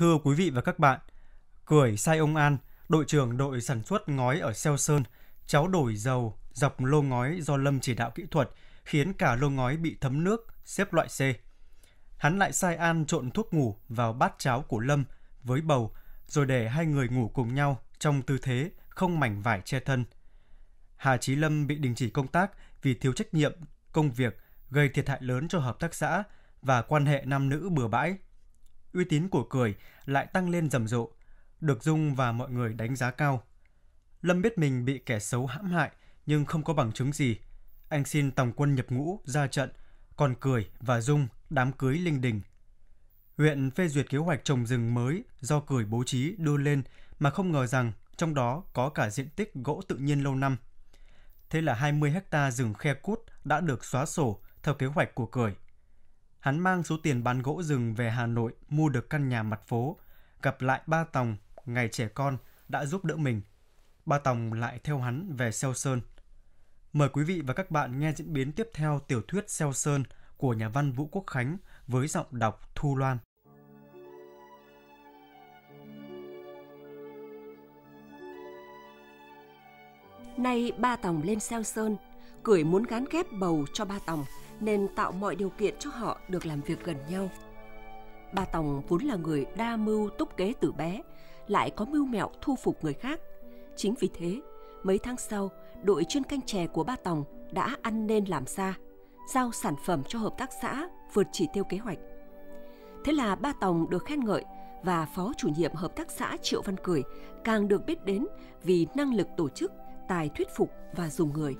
Thưa quý vị và các bạn, Cười Sai Ông An, đội trưởng đội sản xuất ngói ở Seo Sơn, cháu đổi dầu dọc lô ngói do Lâm chỉ đạo kỹ thuật, khiến cả lô ngói bị thấm nước, xếp loại C. Hắn lại sai An trộn thuốc ngủ vào bát cháo của Lâm với bầu, rồi để hai người ngủ cùng nhau trong tư thế không mảnh vải che thân. Hà Chí Lâm bị đình chỉ công tác vì thiếu trách nhiệm, công việc gây thiệt hại lớn cho hợp tác xã và quan hệ nam nữ bừa bãi uy tín của cười lại tăng lên rầm rộ, được Dung và mọi người đánh giá cao. Lâm biết mình bị kẻ xấu hãm hại nhưng không có bằng chứng gì. Anh xin tòng quân nhập ngũ ra trận, còn Cười và Dung đám cưới linh đình. Huyện phê duyệt kế hoạch trồng rừng mới do Cười bố trí đưa lên mà không ngờ rằng trong đó có cả diện tích gỗ tự nhiên lâu năm. Thế là 20 hecta rừng khe cút đã được xóa sổ theo kế hoạch của Cười. Hắn mang số tiền bán gỗ rừng về Hà Nội mua được căn nhà mặt phố, gặp lại ba Tòng, ngày trẻ con, đã giúp đỡ mình. Ba Tòng lại theo hắn về Seo Sơn. Mời quý vị và các bạn nghe diễn biến tiếp theo tiểu thuyết Seo Sơn của nhà văn Vũ Quốc Khánh với giọng đọc Thu Loan. Nay ba Tòng lên Seo Sơn, cười muốn gán ghép bầu cho ba Tòng – nên tạo mọi điều kiện cho họ được làm việc gần nhau. Ba Tòng vốn là người đa mưu túc kế từ bé, lại có mưu mẹo thu phục người khác. Chính vì thế, mấy tháng sau, đội chuyên canh chè của Ba Tòng đã ăn nên làm ra, giao sản phẩm cho hợp tác xã vượt chỉ tiêu kế hoạch. Thế là Ba Tòng được khen ngợi và phó chủ nhiệm hợp tác xã Triệu Văn Cười càng được biết đến vì năng lực tổ chức, tài thuyết phục và dùng người.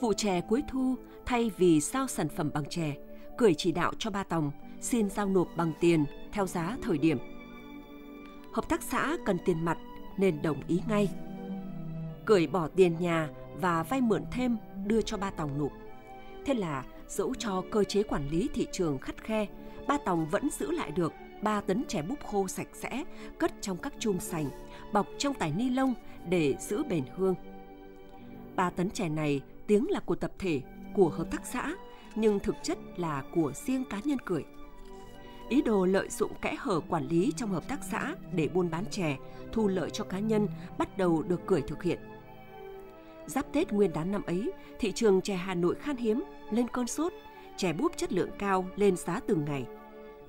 Vụ chè cuối thu, thay vì giao sản phẩm bằng chè, cười chỉ đạo cho Ba Tòng xin giao nộp bằng tiền theo giá thời điểm. Hợp tác xã cần tiền mặt nên đồng ý ngay. cười bỏ tiền nhà và vay mượn thêm đưa cho Ba Tòng nộp. Thế là dẫu cho cơ chế quản lý thị trường khắt khe, Ba Tòng vẫn giữ lại được 3 tấn chè búp khô sạch sẽ, cất trong các chum sành, bọc trong tải ni lông để giữ bền hương. 3 tấn chè này tiếng là của tập thể, của hợp tác xã, nhưng thực chất là của riêng cá nhân Cười. Ý đồ lợi dụng kẽ hở quản lý trong hợp tác xã để buôn bán chè, thu lợi cho cá nhân bắt đầu được Cười thực hiện. Giáp Tết nguyên đán năm ấy, thị trường chè Hà Nội khan hiếm, lên cơn sốt, chè búp chất lượng cao lên giá từng ngày.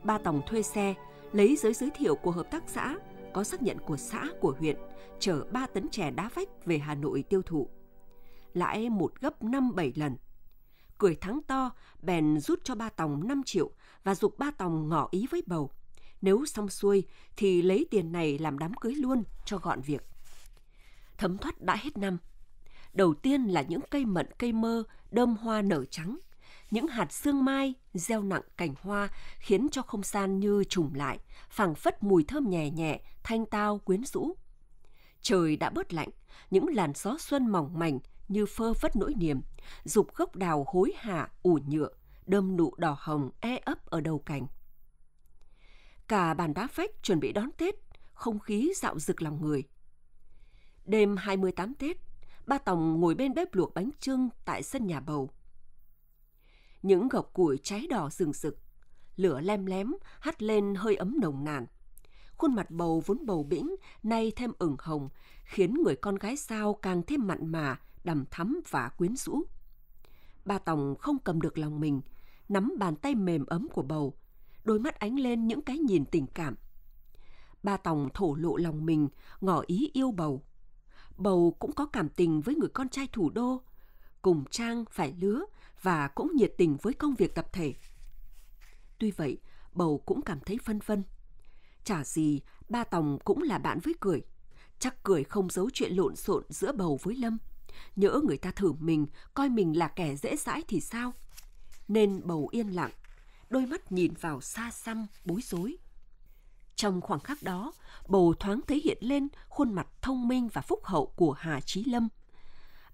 Ba tổng thuê xe, lấy giấy giới thiệu của hợp tác xã, có xác nhận của xã, của huyện, chở 3 tấn chè đá vách về Hà Nội tiêu thụ lãi một gấp năm bảy lần. Cười thắng to, bèn rút cho ba tòng 5 triệu và dục ba tòng ngỏ ý với bầu. Nếu xong xuôi thì lấy tiền này làm đám cưới luôn cho gọn việc. Thấm thoát đã hết năm. Đầu tiên là những cây mận cây mơ, đơm hoa nở trắng. Những hạt sương mai gieo nặng cảnh hoa khiến cho không gian như trùng lại, phảng phất mùi thơm nhẹ nhẹ, thanh tao quyến rũ trời đã bớt lạnh, những làn gió xuân mỏng mảnh như phơ phất nỗi niềm, dục gốc đào hối hạ ủ nhựa, đâm nụ đỏ hồng e ấp ở đầu cành. Cả bàn đá phách chuẩn bị đón Tết, không khí dạo rực lòng người. Đêm 28 Tết, ba Tòng ngồi bên bếp luộc bánh trưng tại sân nhà bầu. Những gọc củi cháy đỏ rừng rực, lửa lem lém hắt lên hơi ấm nồng nàn. Khuôn mặt bầu vốn bầu bĩnh, nay thêm ửng hồng, khiến người con gái sao càng thêm mặn mà, đầm thắm và quyến rũ. Ba Tòng không cầm được lòng mình, nắm bàn tay mềm ấm của bầu, đôi mắt ánh lên những cái nhìn tình cảm. Ba Tòng thổ lộ lòng mình, ngỏ ý yêu bầu. Bầu cũng có cảm tình với người con trai thủ đô, cùng trang phải lứa và cũng nhiệt tình với công việc tập thể. Tuy vậy, bầu cũng cảm thấy phân vân. Chả gì, ba Tòng cũng là bạn với cười. Chắc cười không giấu chuyện lộn xộn giữa bầu với Lâm – Nhỡ người ta thử mình, coi mình là kẻ dễ dãi thì sao? Nên bầu yên lặng, đôi mắt nhìn vào xa xăm, bối rối. Trong khoảng khắc đó, bầu thoáng thấy hiện lên khuôn mặt thông minh và phúc hậu của Hà Trí Lâm.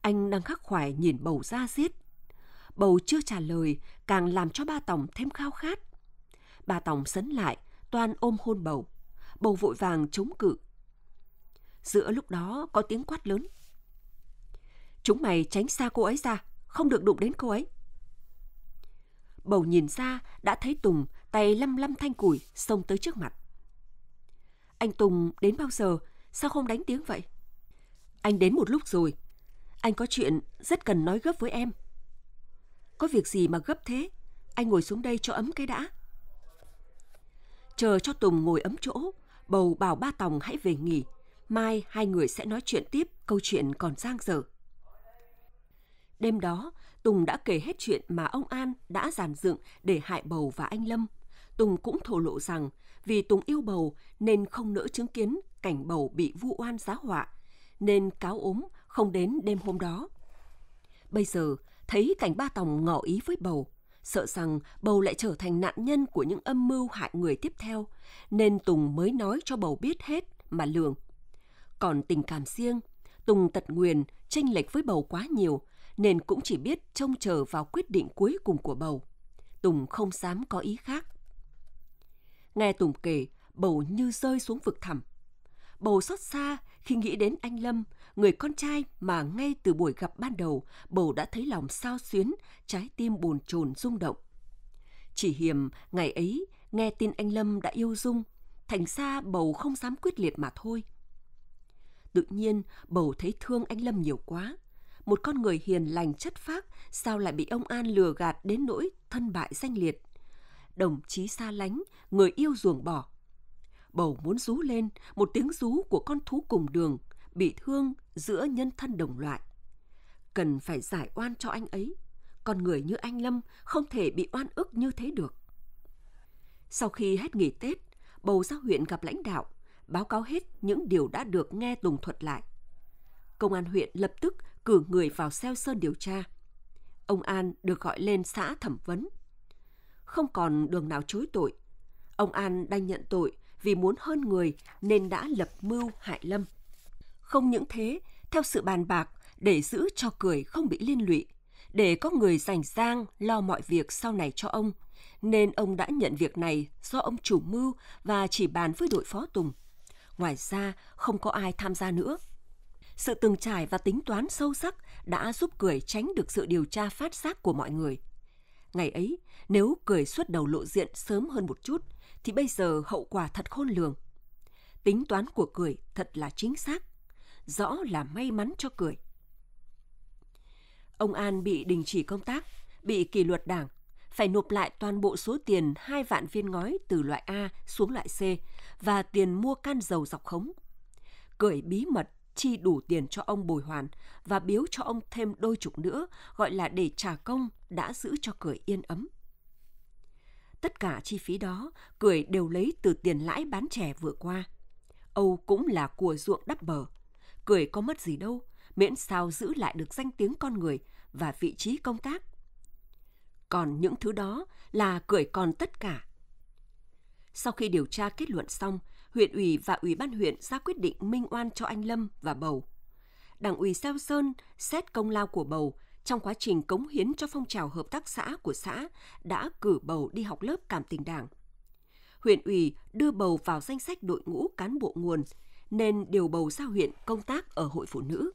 Anh đang khắc khoải nhìn bầu ra giết. Bầu chưa trả lời, càng làm cho ba Tòng thêm khao khát. Ba Tòng sấn lại, toàn ôm hôn bầu. Bầu vội vàng chống cự. Giữa lúc đó có tiếng quát lớn Chúng mày tránh xa cô ấy ra, không được đụng đến cô ấy. Bầu nhìn ra đã thấy Tùng tay lăm lăm thanh củi xông tới trước mặt. Anh Tùng đến bao giờ? Sao không đánh tiếng vậy? Anh đến một lúc rồi. Anh có chuyện rất cần nói gấp với em. Có việc gì mà gấp thế? Anh ngồi xuống đây cho ấm cái đã. Chờ cho Tùng ngồi ấm chỗ, bầu bảo ba Tòng hãy về nghỉ. Mai hai người sẽ nói chuyện tiếp câu chuyện còn giang dở. Đêm đó, Tùng đã kể hết chuyện mà ông An đã giàn dựng để hại Bầu và anh Lâm. Tùng cũng thổ lộ rằng vì Tùng yêu Bầu nên không nỡ chứng kiến cảnh Bầu bị vu oan giá họa, nên cáo ốm không đến đêm hôm đó. Bây giờ, thấy cảnh ba tòng ngỏ ý với Bầu, sợ rằng Bầu lại trở thành nạn nhân của những âm mưu hại người tiếp theo, nên Tùng mới nói cho Bầu biết hết mà lường. Còn tình cảm riêng, Tùng tật nguyền, tranh lệch với Bầu quá nhiều – nên cũng chỉ biết trông chờ vào quyết định cuối cùng của Bầu. Tùng không dám có ý khác. Nghe Tùng kể, Bầu như rơi xuống vực thẳm. Bầu xót xa khi nghĩ đến anh Lâm, người con trai mà ngay từ buổi gặp ban đầu, Bầu đã thấy lòng sao xuyến, trái tim buồn chồn rung động. Chỉ hiểm ngày ấy, nghe tin anh Lâm đã yêu Dung, thành ra Bầu không dám quyết liệt mà thôi. Tự nhiên, Bầu thấy thương anh Lâm nhiều quá một con người hiền lành chất phác sao lại bị ông An lừa gạt đến nỗi thân bại danh liệt. Đồng chí xa lánh, người yêu ruồng bỏ. Bầu muốn rú lên, một tiếng rú của con thú cùng đường, bị thương giữa nhân thân đồng loại. Cần phải giải oan cho anh ấy. Con người như anh Lâm không thể bị oan ức như thế được. Sau khi hết nghỉ Tết, bầu ra huyện gặp lãnh đạo, báo cáo hết những điều đã được nghe Tùng thuật lại. Công an huyện lập tức cử người vào xeo sơn điều tra. Ông An được gọi lên xã thẩm vấn. Không còn đường nào chối tội. Ông An đang nhận tội vì muốn hơn người nên đã lập mưu hại Lâm. Không những thế, theo sự bàn bạc để giữ cho cười không bị liên lụy, để có người rảnh giang lo mọi việc sau này cho ông, nên ông đã nhận việc này do ông chủ mưu và chỉ bàn với đội phó Tùng. Ngoài ra, không có ai tham gia nữa sự từng trải và tính toán sâu sắc đã giúp Cười tránh được sự điều tra phát giác của mọi người. Ngày ấy, nếu Cười xuất đầu lộ diện sớm hơn một chút, thì bây giờ hậu quả thật khôn lường. Tính toán của Cười thật là chính xác, rõ là may mắn cho Cười. Ông An bị đình chỉ công tác, bị kỷ luật đảng, phải nộp lại toàn bộ số tiền 2 vạn viên ngói từ loại A xuống loại C và tiền mua can dầu dọc khống. Cười bí mật chi đủ tiền cho ông bồi hoàn và biếu cho ông thêm đôi chục nữa, gọi là để trả công đã giữ cho cười yên ấm. Tất cả chi phí đó, cười đều lấy từ tiền lãi bán trẻ vừa qua. Âu cũng là của ruộng đắp bờ. Cười có mất gì đâu, miễn sao giữ lại được danh tiếng con người và vị trí công tác. Còn những thứ đó là cười còn tất cả. Sau khi điều tra kết luận xong, huyện ủy và ủy ban huyện ra quyết định minh oan cho anh Lâm và Bầu. Đảng ủy Sao Sơn xét công lao của Bầu trong quá trình cống hiến cho phong trào hợp tác xã của xã đã cử Bầu đi học lớp cảm tình đảng. Huyện ủy đưa Bầu vào danh sách đội ngũ cán bộ nguồn nên điều Bầu ra huyện công tác ở hội phụ nữ.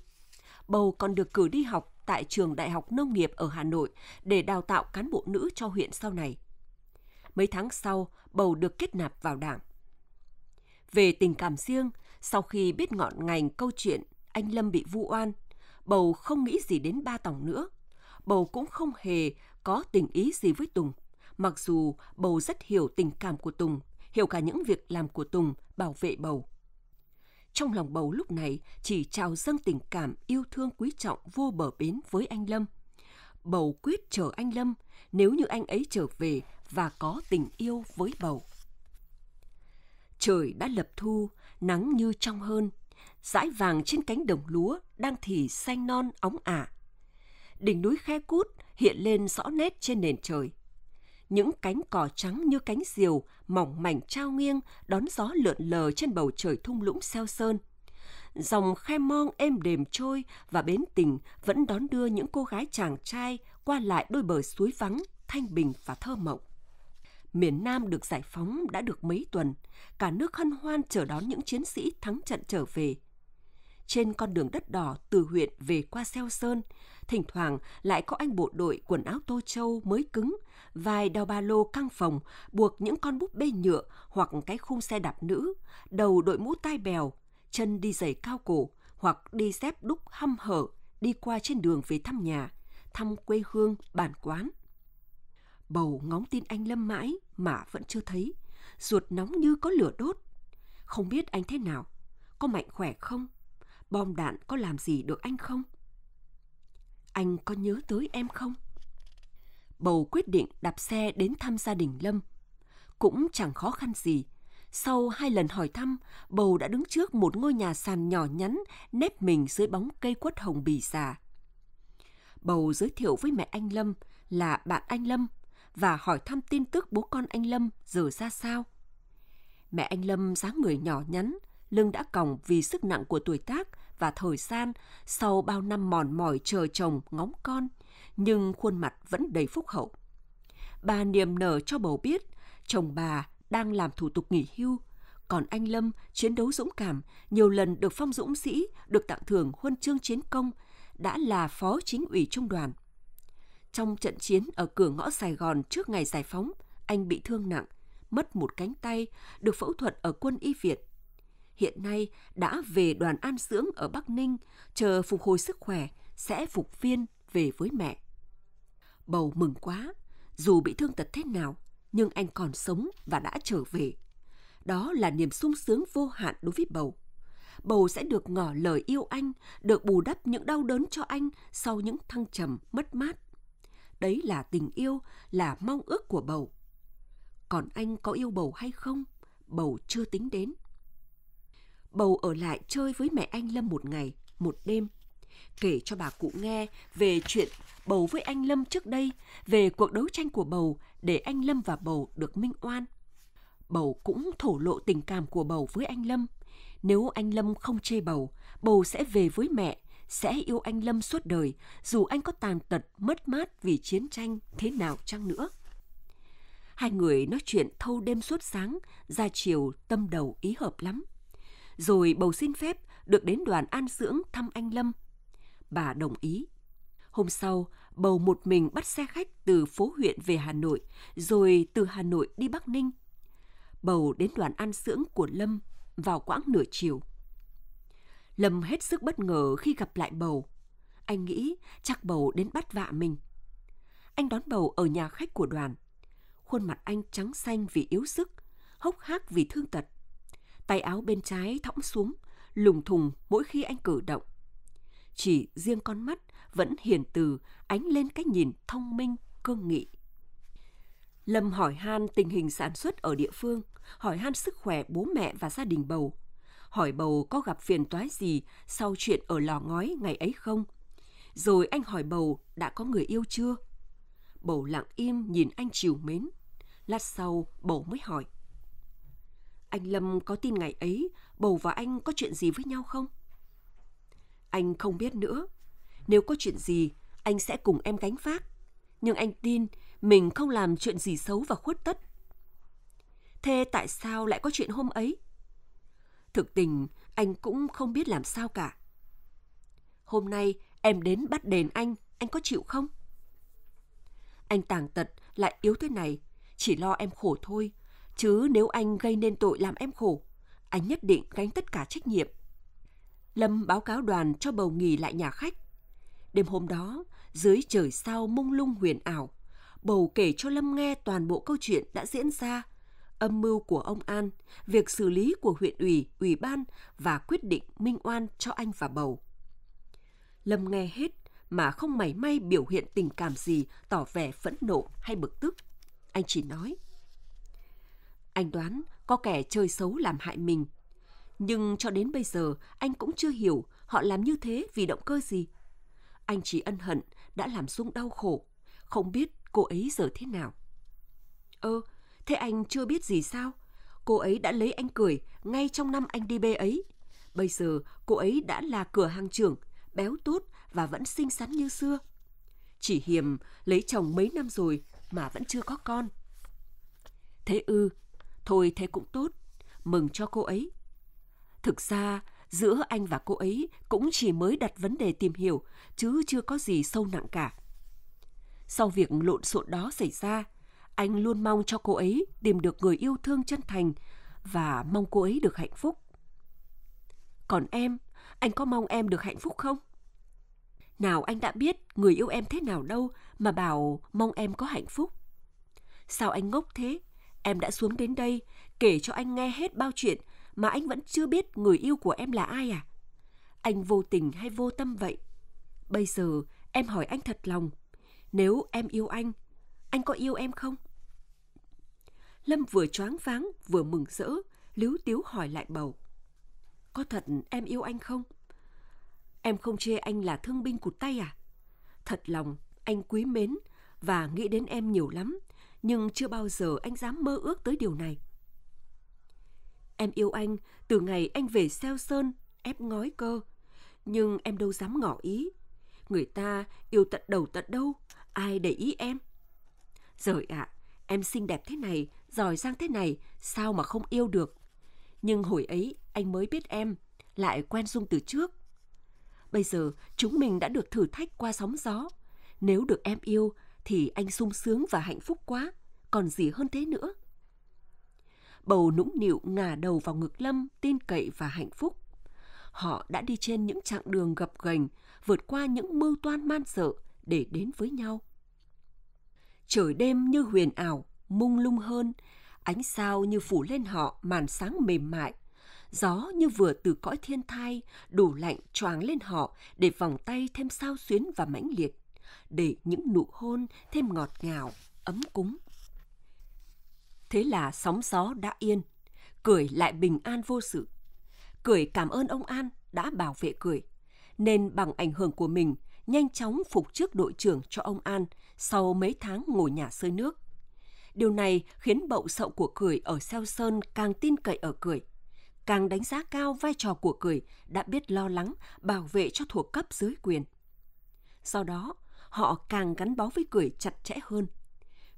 Bầu còn được cử đi học tại trường Đại học Nông nghiệp ở Hà Nội để đào tạo cán bộ nữ cho huyện sau này. Mấy tháng sau, Bầu được kết nạp vào đảng. Về tình cảm riêng, sau khi biết ngọn ngành câu chuyện anh Lâm bị vu oan, Bầu không nghĩ gì đến ba Tòng nữa. Bầu cũng không hề có tình ý gì với Tùng. Mặc dù Bầu rất hiểu tình cảm của Tùng, hiểu cả những việc làm của Tùng bảo vệ Bầu. Trong lòng Bầu lúc này chỉ trào dâng tình cảm yêu thương quý trọng vô bờ bến với anh Lâm. Bầu quyết chờ anh Lâm nếu như anh ấy trở về và có tình yêu với Bầu. Trời đã lập thu, nắng như trong hơn, dãi vàng trên cánh đồng lúa đang thì xanh non óng ả. Đỉnh núi khe cút hiện lên rõ nét trên nền trời. Những cánh cỏ trắng như cánh diều mỏng mảnh trao nghiêng đón gió lượn lờ trên bầu trời thung lũng xeo sơn. Dòng khe mong êm đềm trôi và bến tình vẫn đón đưa những cô gái chàng trai qua lại đôi bờ suối vắng, thanh bình và thơ mộng miền Nam được giải phóng đã được mấy tuần, cả nước hân hoan chờ đón những chiến sĩ thắng trận trở về. Trên con đường đất đỏ từ huyện về qua Seo Sơn, thỉnh thoảng lại có anh bộ đội quần áo tô châu mới cứng, vài đeo ba lô căng phòng, buộc những con búp bê nhựa hoặc cái khung xe đạp nữ, đầu đội mũ tai bèo, chân đi giày cao cổ hoặc đi dép đúc hăm hở đi qua trên đường về thăm nhà, thăm quê hương, bản quán – Bầu ngóng tin anh Lâm mãi mà vẫn chưa thấy, ruột nóng như có lửa đốt. Không biết anh thế nào, có mạnh khỏe không? Bom đạn có làm gì được anh không? Anh có nhớ tới em không? Bầu quyết định đạp xe đến thăm gia đình Lâm. Cũng chẳng khó khăn gì. Sau hai lần hỏi thăm, Bầu đã đứng trước một ngôi nhà sàn nhỏ nhắn, nếp mình dưới bóng cây quất hồng bì già. Bầu giới thiệu với mẹ anh Lâm là bạn anh Lâm và hỏi thăm tin tức bố con anh Lâm giờ ra sao. Mẹ anh Lâm dáng người nhỏ nhắn, lưng đã còng vì sức nặng của tuổi tác và thời gian sau bao năm mòn mỏi chờ chồng ngóng con, nhưng khuôn mặt vẫn đầy phúc hậu. Bà niềm nở cho bầu biết chồng bà đang làm thủ tục nghỉ hưu, còn anh Lâm chiến đấu dũng cảm, nhiều lần được phong dũng sĩ, được tặng thưởng huân chương chiến công, đã là phó chính ủy trung đoàn. Trong trận chiến ở cửa ngõ Sài Gòn trước ngày giải phóng, anh bị thương nặng, mất một cánh tay, được phẫu thuật ở quân y Việt. Hiện nay đã về đoàn an dưỡng ở Bắc Ninh, chờ phục hồi sức khỏe, sẽ phục viên về với mẹ. Bầu mừng quá, dù bị thương tật thế nào, nhưng anh còn sống và đã trở về. Đó là niềm sung sướng vô hạn đối với Bầu. Bầu sẽ được ngỏ lời yêu anh, được bù đắp những đau đớn cho anh sau những thăng trầm, mất mát Đấy là tình yêu, là mong ước của bầu. Còn anh có yêu bầu hay không? Bầu chưa tính đến. Bầu ở lại chơi với mẹ anh Lâm một ngày, một đêm. Kể cho bà cụ nghe về chuyện bầu với anh Lâm trước đây, về cuộc đấu tranh của bầu để anh Lâm và bầu được minh oan. Bầu cũng thổ lộ tình cảm của bầu với anh Lâm. Nếu anh Lâm không chê bầu, bầu sẽ về với mẹ sẽ yêu anh Lâm suốt đời, dù anh có tàn tật, mất mát vì chiến tranh thế nào chăng nữa. Hai người nói chuyện thâu đêm suốt sáng, ra chiều tâm đầu ý hợp lắm. Rồi bầu xin phép được đến đoàn an dưỡng thăm anh Lâm. Bà đồng ý. Hôm sau, bầu một mình bắt xe khách từ phố huyện về Hà Nội, rồi từ Hà Nội đi Bắc Ninh. Bầu đến đoàn an dưỡng của Lâm vào quãng nửa chiều. Lâm hết sức bất ngờ khi gặp lại bầu. Anh nghĩ chắc bầu đến bắt vạ mình. Anh đón bầu ở nhà khách của đoàn. Khuôn mặt anh trắng xanh vì yếu sức, hốc hác vì thương tật. Tay áo bên trái thõng xuống, lùng thùng mỗi khi anh cử động. Chỉ riêng con mắt vẫn hiền từ, ánh lên cách nhìn thông minh, cương nghị. Lâm hỏi han tình hình sản xuất ở địa phương, hỏi han sức khỏe bố mẹ và gia đình bầu, hỏi bầu có gặp phiền toái gì sau chuyện ở lò ngói ngày ấy không. Rồi anh hỏi bầu đã có người yêu chưa? Bầu lặng im nhìn anh chiều mến. Lát sau, bầu mới hỏi. Anh Lâm có tin ngày ấy, bầu và anh có chuyện gì với nhau không? Anh không biết nữa. Nếu có chuyện gì, anh sẽ cùng em gánh phát Nhưng anh tin mình không làm chuyện gì xấu và khuất tất. Thế tại sao lại có chuyện hôm ấy? Thực tình, anh cũng không biết làm sao cả. Hôm nay em đến bắt đền anh, anh có chịu không? Anh tàng tật lại yếu thế này, chỉ lo em khổ thôi. Chứ nếu anh gây nên tội làm em khổ, anh nhất định gánh tất cả trách nhiệm. Lâm báo cáo đoàn cho bầu nghỉ lại nhà khách. Đêm hôm đó, dưới trời sao mông lung huyền ảo, bầu kể cho Lâm nghe toàn bộ câu chuyện đã diễn ra âm mưu của ông An, việc xử lý của huyện ủy, ủy ban và quyết định minh oan cho anh và bầu. Lâm nghe hết mà không mảy may biểu hiện tình cảm gì tỏ vẻ phẫn nộ hay bực tức. Anh chỉ nói. Anh đoán có kẻ chơi xấu làm hại mình. Nhưng cho đến bây giờ anh cũng chưa hiểu họ làm như thế vì động cơ gì. Anh chỉ ân hận đã làm Dung đau khổ, không biết cô ấy giờ thế nào. Ơ, Thế anh chưa biết gì sao? Cô ấy đã lấy anh cười ngay trong năm anh đi bê ấy. Bây giờ cô ấy đã là cửa hàng trưởng, béo tốt và vẫn xinh xắn như xưa. Chỉ hiềm lấy chồng mấy năm rồi mà vẫn chưa có con. Thế ư, thôi thế cũng tốt, mừng cho cô ấy. Thực ra, giữa anh và cô ấy cũng chỉ mới đặt vấn đề tìm hiểu, chứ chưa có gì sâu nặng cả. Sau việc lộn xộn đó xảy ra, anh luôn mong cho cô ấy tìm được người yêu thương chân thành và mong cô ấy được hạnh phúc. Còn em, anh có mong em được hạnh phúc không? Nào anh đã biết người yêu em thế nào đâu mà bảo mong em có hạnh phúc. Sao anh ngốc thế? Em đã xuống đến đây kể cho anh nghe hết bao chuyện mà anh vẫn chưa biết người yêu của em là ai à? Anh vô tình hay vô tâm vậy? Bây giờ em hỏi anh thật lòng, nếu em yêu anh anh có yêu em không? Lâm vừa choáng váng vừa mừng rỡ, líu tiếu hỏi lại bầu. Có thật em yêu anh không? Em không chê anh là thương binh cụt tay à? Thật lòng, anh quý mến và nghĩ đến em nhiều lắm, nhưng chưa bao giờ anh dám mơ ước tới điều này. Em yêu anh từ ngày anh về xeo sơn, ép ngói cơ. Nhưng em đâu dám ngỏ ý. Người ta yêu tận đầu tận đâu, ai để ý em? Rồi ạ, à, em xinh đẹp thế này, giỏi giang thế này, sao mà không yêu được? Nhưng hồi ấy anh mới biết em, lại quen Dung từ trước. Bây giờ chúng mình đã được thử thách qua sóng gió. Nếu được em yêu thì anh sung sướng và hạnh phúc quá, còn gì hơn thế nữa. Bầu nũng nịu ngả đầu vào ngực Lâm, tin cậy và hạnh phúc. Họ đã đi trên những chặng đường gập ghềnh, vượt qua những mưu toan man sợ để đến với nhau trời đêm như huyền ảo, mông lung hơn, ánh sao như phủ lên họ màn sáng mềm mại. Gió như vừa từ cõi thiên thai, đủ lạnh choáng lên họ để vòng tay thêm sao xuyến và mãnh liệt, để những nụ hôn thêm ngọt ngào, ấm cúng. Thế là sóng gió đã yên, cười lại bình an vô sự. Cười cảm ơn ông An đã bảo vệ cười, nên bằng ảnh hưởng của mình, nhanh chóng phục chức đội trưởng cho ông An – sau mấy tháng ngồi nhà sơi nước. Điều này khiến bậu sậu của cười ở Seo Sơn càng tin cậy ở cười, càng đánh giá cao vai trò của cười đã biết lo lắng, bảo vệ cho thuộc cấp dưới quyền. Sau đó, họ càng gắn bó với cười chặt chẽ hơn.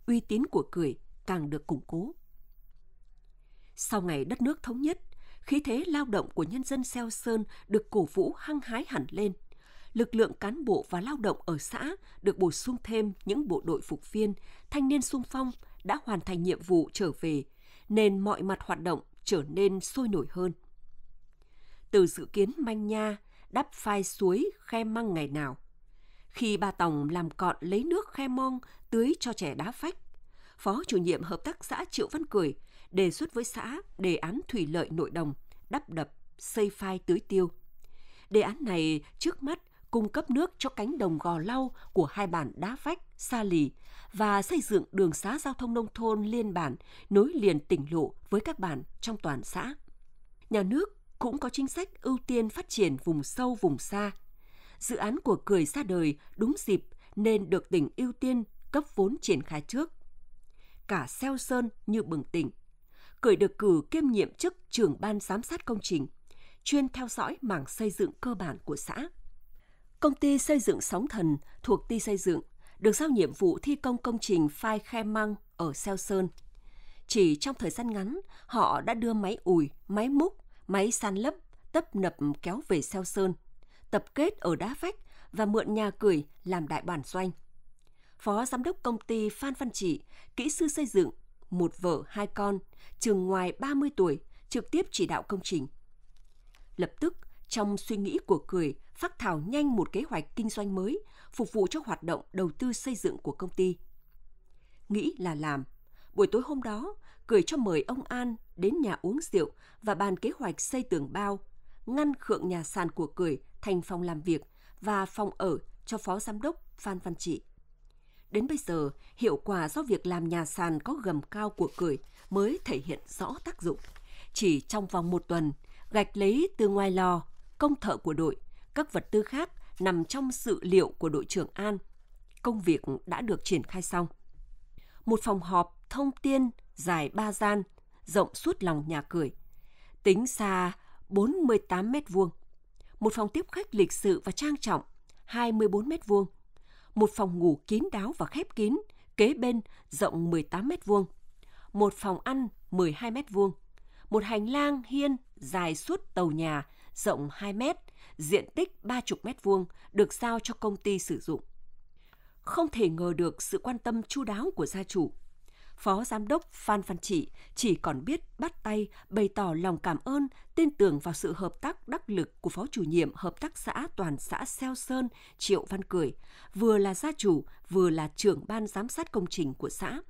Uy tín của cười càng được củng cố. Sau ngày đất nước thống nhất, khí thế lao động của nhân dân Seo Sơn được cổ vũ hăng hái hẳn lên – lực lượng cán bộ và lao động ở xã được bổ sung thêm những bộ đội phục viên, thanh niên sung phong đã hoàn thành nhiệm vụ trở về, nên mọi mặt hoạt động trở nên sôi nổi hơn. Từ dự kiến manh nha, đắp phai suối khe măng ngày nào. Khi bà Tòng làm cọn lấy nước khe mong tưới cho trẻ đá phách, Phó chủ nhiệm hợp tác xã Triệu Văn Cười đề xuất với xã đề án thủy lợi nội đồng, đắp đập, xây phai tưới tiêu. Đề án này trước mắt cung cấp nước cho cánh đồng gò lau của hai bản Đá Vách, Sa Lì và xây dựng đường xá giao thông nông thôn liên bản nối liền tỉnh lộ với các bản trong toàn xã. Nhà nước cũng có chính sách ưu tiên phát triển vùng sâu vùng xa. Dự án của cười ra đời đúng dịp nên được tỉnh ưu tiên cấp vốn triển khai trước. Cả Xeo Sơn như bừng tỉnh. Cười được cử kiêm nhiệm chức trưởng ban giám sát công trình, chuyên theo dõi mảng xây dựng cơ bản của xã công ty xây dựng Sóng Thần thuộc Ty Xây dựng được giao nhiệm vụ thi công công trình phai khe măng ở Seo Sơn. Chỉ trong thời gian ngắn, họ đã đưa máy ủi, máy múc, máy san lấp, tấp nập kéo về Seo Sơn, tập kết ở đá vách và mượn nhà cười làm đại bản doanh. Phó giám đốc công ty Phan Văn Trị, kỹ sư xây dựng, một vợ hai con, trường ngoài 30 tuổi, trực tiếp chỉ đạo công trình. Lập tức, trong suy nghĩ của cười phát thảo nhanh một kế hoạch kinh doanh mới, phục vụ cho hoạt động đầu tư xây dựng của công ty. Nghĩ là làm. Buổi tối hôm đó, Cười cho mời ông An đến nhà uống rượu và bàn kế hoạch xây tường bao, ngăn khượng nhà sàn của Cười thành phòng làm việc và phòng ở cho Phó Giám đốc Phan Văn Trị. Đến bây giờ, hiệu quả do việc làm nhà sàn có gầm cao của Cười mới thể hiện rõ tác dụng. Chỉ trong vòng một tuần, gạch lấy từ ngoài lò, công thợ của đội các vật tư khác nằm trong sự liệu của đội trưởng An. Công việc đã được triển khai xong. Một phòng họp thông tiên dài ba gian, rộng suốt lòng nhà cười. Tính xa 48 mét vuông. Một phòng tiếp khách lịch sự và trang trọng 24 mét vuông. Một phòng ngủ kín đáo và khép kín, kế bên rộng 18 mét vuông. Một phòng ăn 12 mét vuông. Một hành lang hiên dài suốt tàu nhà rộng 2 mét diện tích 30 mét vuông được giao cho công ty sử dụng. Không thể ngờ được sự quan tâm chu đáo của gia chủ. Phó giám đốc Phan Văn Trị chỉ còn biết bắt tay bày tỏ lòng cảm ơn, tin tưởng vào sự hợp tác đắc lực của phó chủ nhiệm hợp tác xã toàn xã Seo Sơn Triệu Văn Cười, vừa là gia chủ, vừa là trưởng ban giám sát công trình của xã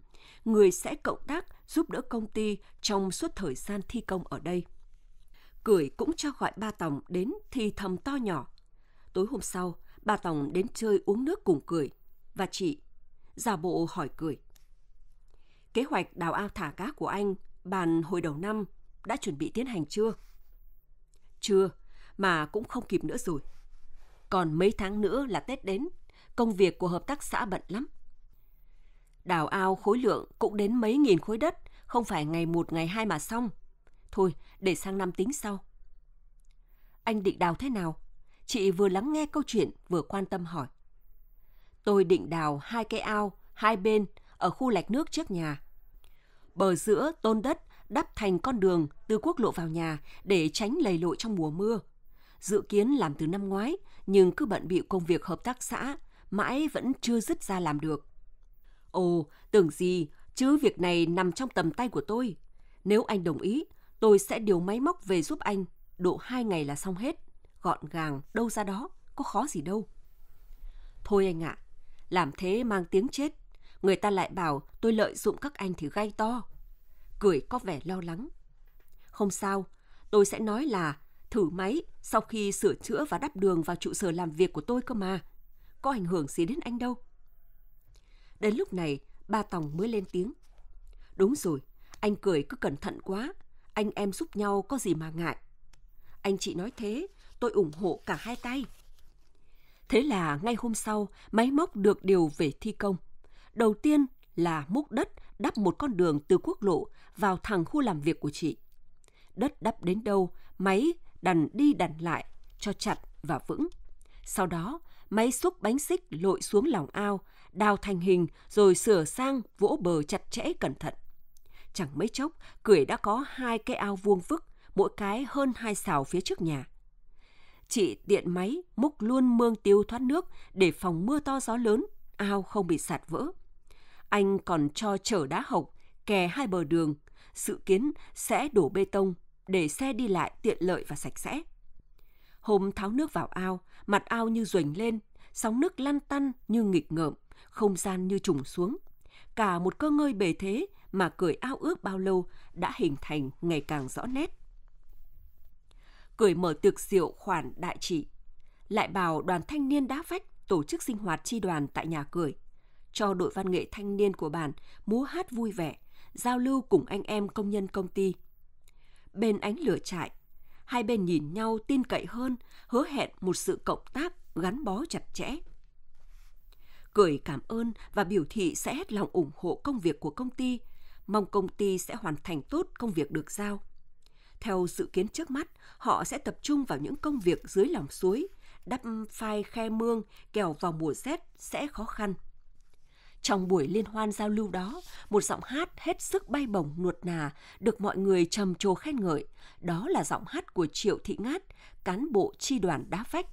người sẽ cộng tác giúp đỡ công ty trong suốt thời gian thi công ở đây. Cười cũng cho gọi ba Tòng đến thì thầm to nhỏ. Tối hôm sau, ba Tòng đến chơi uống nước cùng Cười và chị giả bộ hỏi Cười. Kế hoạch đào ao thả cá của anh bàn hồi đầu năm đã chuẩn bị tiến hành chưa? Chưa, mà cũng không kịp nữa rồi. Còn mấy tháng nữa là Tết đến, công việc của hợp tác xã bận lắm. Đào ao khối lượng cũng đến mấy nghìn khối đất, không phải ngày một ngày hai mà xong – Thôi, để sang năm tính sau. Anh định đào thế nào? Chị vừa lắng nghe câu chuyện, vừa quan tâm hỏi. Tôi định đào hai cái ao, hai bên, ở khu lạch nước trước nhà. Bờ giữa tôn đất đắp thành con đường từ quốc lộ vào nhà để tránh lầy lội trong mùa mưa. Dự kiến làm từ năm ngoái, nhưng cứ bận bịu công việc hợp tác xã, mãi vẫn chưa dứt ra làm được. Ồ, tưởng gì, chứ việc này nằm trong tầm tay của tôi. Nếu anh đồng ý, Tôi sẽ điều máy móc về giúp anh, độ hai ngày là xong hết, gọn gàng, đâu ra đó, có khó gì đâu. Thôi anh ạ, làm thế mang tiếng chết, người ta lại bảo tôi lợi dụng các anh thì gay to. Cười có vẻ lo lắng. Không sao, tôi sẽ nói là thử máy sau khi sửa chữa và đắp đường vào trụ sở làm việc của tôi cơ mà. Có ảnh hưởng gì đến anh đâu. Đến lúc này, ba Tòng mới lên tiếng. Đúng rồi, anh cười cứ cẩn thận quá, anh em giúp nhau có gì mà ngại. Anh chị nói thế, tôi ủng hộ cả hai tay. Thế là ngay hôm sau, máy móc được điều về thi công. Đầu tiên là múc đất đắp một con đường từ quốc lộ vào thẳng khu làm việc của chị. Đất đắp đến đâu, máy đằn đi đằn lại cho chặt và vững. Sau đó, máy xúc bánh xích lội xuống lòng ao, đào thành hình rồi sửa sang vỗ bờ chặt chẽ cẩn thận. Chẳng mấy chốc, Cười đã có hai cái ao vuông vức, mỗi cái hơn hai xào phía trước nhà. Chị tiện máy múc luôn mương tiêu thoát nước để phòng mưa to gió lớn, ao không bị sạt vỡ. Anh còn cho chở đá hộc, kè hai bờ đường, dự kiến sẽ đổ bê tông để xe đi lại tiện lợi và sạch sẽ. Hôm tháo nước vào ao, mặt ao như ruềnh lên, sóng nước lăn tăn như nghịch ngợm, không gian như trùng xuống. Cả một cơ ngơi bề thế mà cười ao ước bao lâu đã hình thành ngày càng rõ nét. Cười mở tiệc rượu khoản đại trị, lại bảo đoàn thanh niên đá vách tổ chức sinh hoạt chi đoàn tại nhà cười, cho đội văn nghệ thanh niên của bản múa hát vui vẻ, giao lưu cùng anh em công nhân công ty. Bên ánh lửa trại, hai bên nhìn nhau tin cậy hơn, hứa hẹn một sự cộng tác gắn bó chặt chẽ cười cảm ơn và biểu thị sẽ hết lòng ủng hộ công việc của công ty mong công ty sẽ hoàn thành tốt công việc được giao. Theo dự kiến trước mắt, họ sẽ tập trung vào những công việc dưới lòng suối, đắp phai khe mương, kèo vào mùa rét sẽ khó khăn. Trong buổi liên hoan giao lưu đó, một giọng hát hết sức bay bổng nuột nà được mọi người trầm trồ khen ngợi. Đó là giọng hát của Triệu Thị Ngát, cán bộ chi đoàn đá vách.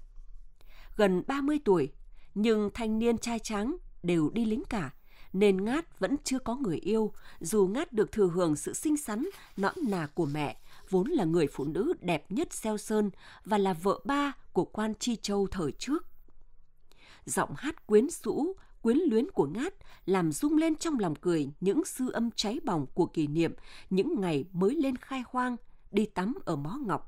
Gần 30 tuổi, nhưng thanh niên trai trắng đều đi lính cả, nên Ngát vẫn chưa có người yêu, dù Ngát được thừa hưởng sự xinh xắn, nõn nà của mẹ, vốn là người phụ nữ đẹp nhất xeo Sơn và là vợ ba của quan Chi Châu thời trước. Giọng hát quyến rũ, quyến luyến của Ngát làm rung lên trong lòng cười những sư âm cháy bỏng của kỷ niệm những ngày mới lên khai hoang, đi tắm ở Mó Ngọc.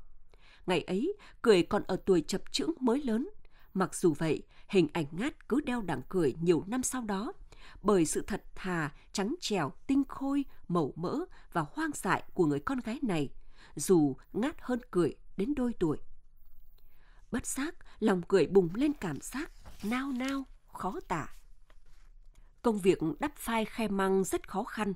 Ngày ấy, cười còn ở tuổi chập chững mới lớn. Mặc dù vậy, hình ảnh Ngát cứ đeo đẳng cười nhiều năm sau đó – bởi sự thật thà, trắng trèo, tinh khôi, mẩu mỡ và hoang dại của người con gái này, dù ngát hơn cười đến đôi tuổi. Bất giác, lòng cười bùng lên cảm giác nao nao, khó tả. Công việc đắp phai khe măng rất khó khăn.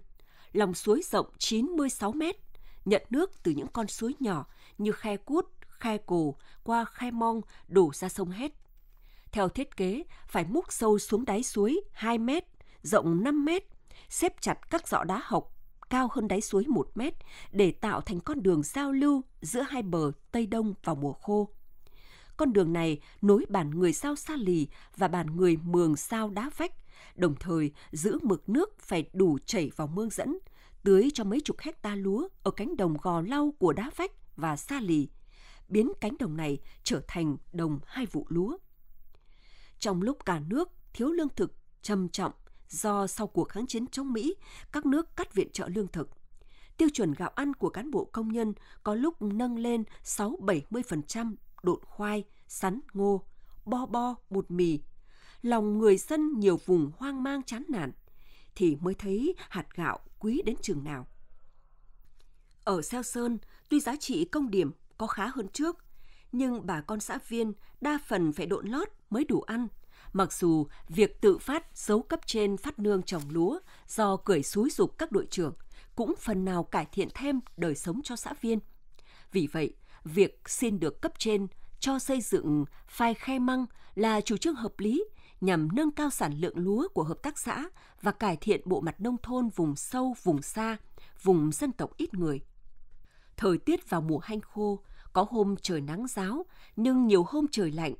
Lòng suối rộng 96 mét, nhận nước từ những con suối nhỏ như khe cút, khe cổ, qua khe mong đổ ra sông hết. Theo thiết kế, phải múc sâu xuống đáy suối 2 mét rộng 5 mét, xếp chặt các dọ đá hộc cao hơn đáy suối 1 mét để tạo thành con đường giao lưu giữa hai bờ Tây Đông vào mùa khô. Con đường này nối bản người sao Sa Lì và bản người Mường sao Đá Vách, đồng thời giữ mực nước phải đủ chảy vào mương dẫn, tưới cho mấy chục hecta lúa ở cánh đồng gò lau của Đá Vách và Sa Lì, biến cánh đồng này trở thành đồng hai vụ lúa. Trong lúc cả nước thiếu lương thực trầm trọng do sau cuộc kháng chiến chống Mỹ, các nước cắt viện trợ lương thực. Tiêu chuẩn gạo ăn của cán bộ công nhân có lúc nâng lên 6-70% độn khoai, sắn, ngô, bo bo, bột mì. Lòng người dân nhiều vùng hoang mang chán nản, thì mới thấy hạt gạo quý đến trường nào. Ở Seo Sơn, tuy giá trị công điểm có khá hơn trước, nhưng bà con xã viên đa phần phải độn lót mới đủ ăn. Mặc dù việc tự phát giấu cấp trên phát nương trồng lúa do cười xúi dục các đội trưởng cũng phần nào cải thiện thêm đời sống cho xã viên. Vì vậy, việc xin được cấp trên cho xây dựng phai khe măng là chủ trương hợp lý nhằm nâng cao sản lượng lúa của hợp tác xã và cải thiện bộ mặt nông thôn vùng sâu, vùng xa, vùng dân tộc ít người. Thời tiết vào mùa hanh khô, có hôm trời nắng giáo, nhưng nhiều hôm trời lạnh,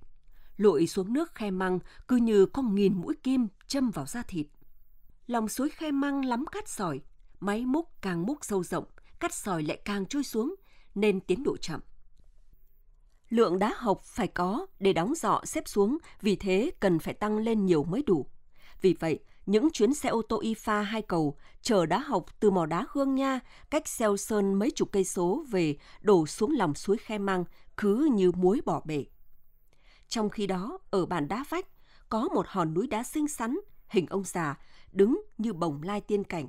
lội xuống nước khe măng cứ như có nghìn mũi kim châm vào da thịt. Lòng suối khe măng lắm cát sỏi, máy múc càng múc sâu rộng, cát sỏi lại càng trôi xuống, nên tiến độ chậm. Lượng đá hộc phải có để đóng dọ xếp xuống, vì thế cần phải tăng lên nhiều mới đủ. Vì vậy, những chuyến xe ô tô IFA hai cầu chở đá học từ mỏ đá Hương Nha cách xeo Sơn mấy chục cây số về đổ xuống lòng suối Khe măng cứ như muối bỏ bể. Trong khi đó, ở bản đá vách, có một hòn núi đá xinh xắn, hình ông già, đứng như bồng lai tiên cảnh.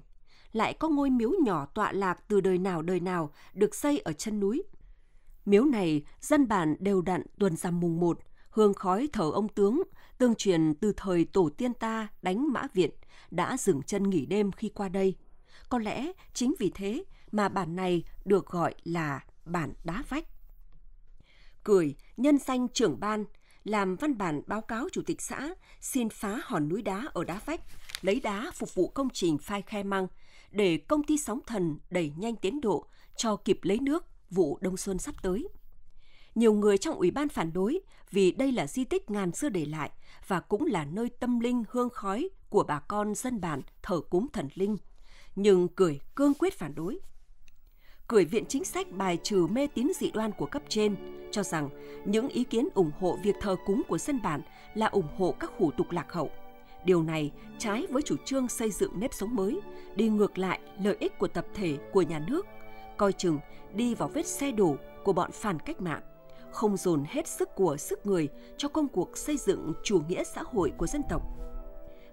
Lại có ngôi miếu nhỏ tọa lạc từ đời nào đời nào được xây ở chân núi. Miếu này, dân bản đều đặn tuần rằm mùng một, hương khói thờ ông tướng, tương truyền từ thời tổ tiên ta đánh mã viện, đã dừng chân nghỉ đêm khi qua đây. Có lẽ chính vì thế mà bản này được gọi là bản đá vách. Cười, nhân danh trưởng ban, làm văn bản báo cáo chủ tịch xã xin phá hòn núi đá ở đá vách, lấy đá phục vụ công trình phai khe măng để công ty sóng thần đẩy nhanh tiến độ cho kịp lấy nước vụ đông xuân sắp tới. Nhiều người trong ủy ban phản đối vì đây là di tích ngàn xưa để lại và cũng là nơi tâm linh hương khói của bà con dân bản thờ cúng thần linh, nhưng cười cương quyết phản đối cười Viện Chính sách bài trừ mê tín dị đoan của cấp trên, cho rằng những ý kiến ủng hộ việc thờ cúng của dân bản là ủng hộ các hủ tục lạc hậu. Điều này trái với chủ trương xây dựng nếp sống mới, đi ngược lại lợi ích của tập thể, của nhà nước, coi chừng đi vào vết xe đổ của bọn phản cách mạng, không dồn hết sức của sức người cho công cuộc xây dựng chủ nghĩa xã hội của dân tộc.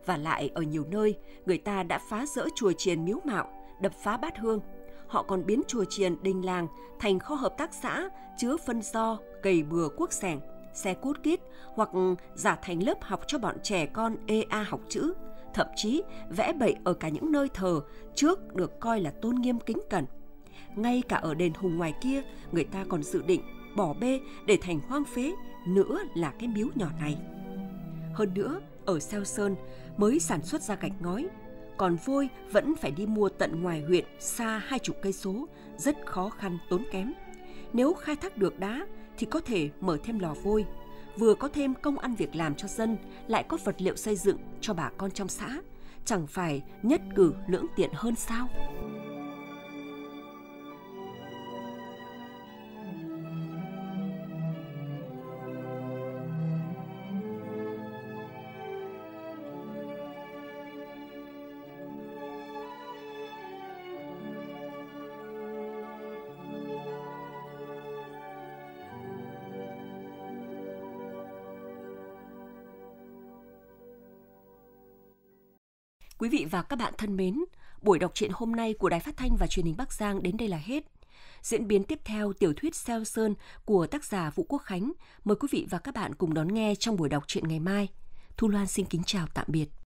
Và lại ở nhiều nơi, người ta đã phá rỡ chùa chiền miếu mạo, đập phá bát hương – họ còn biến chùa chiền đình làng thành kho hợp tác xã chứa phân do, cầy bừa cuốc sẻng, xe cút kít hoặc giả thành lớp học cho bọn trẻ con EA học chữ, thậm chí vẽ bậy ở cả những nơi thờ trước được coi là tôn nghiêm kính cẩn. Ngay cả ở đền hùng ngoài kia, người ta còn dự định bỏ bê để thành hoang phế nữa là cái miếu nhỏ này. Hơn nữa, ở Seo Sơn mới sản xuất ra gạch ngói còn vôi vẫn phải đi mua tận ngoài huyện xa hai chục cây số, rất khó khăn tốn kém. Nếu khai thác được đá thì có thể mở thêm lò vôi, vừa có thêm công ăn việc làm cho dân, lại có vật liệu xây dựng cho bà con trong xã, chẳng phải nhất cử lưỡng tiện hơn sao? Quý vị và các bạn thân mến, buổi đọc truyện hôm nay của Đài Phát thanh và Truyền hình Bắc Giang đến đây là hết. Diễn biến tiếp theo tiểu thuyết Seo Sơn của tác giả Vũ Quốc Khánh mời quý vị và các bạn cùng đón nghe trong buổi đọc truyện ngày mai. Thu Loan xin kính chào tạm biệt.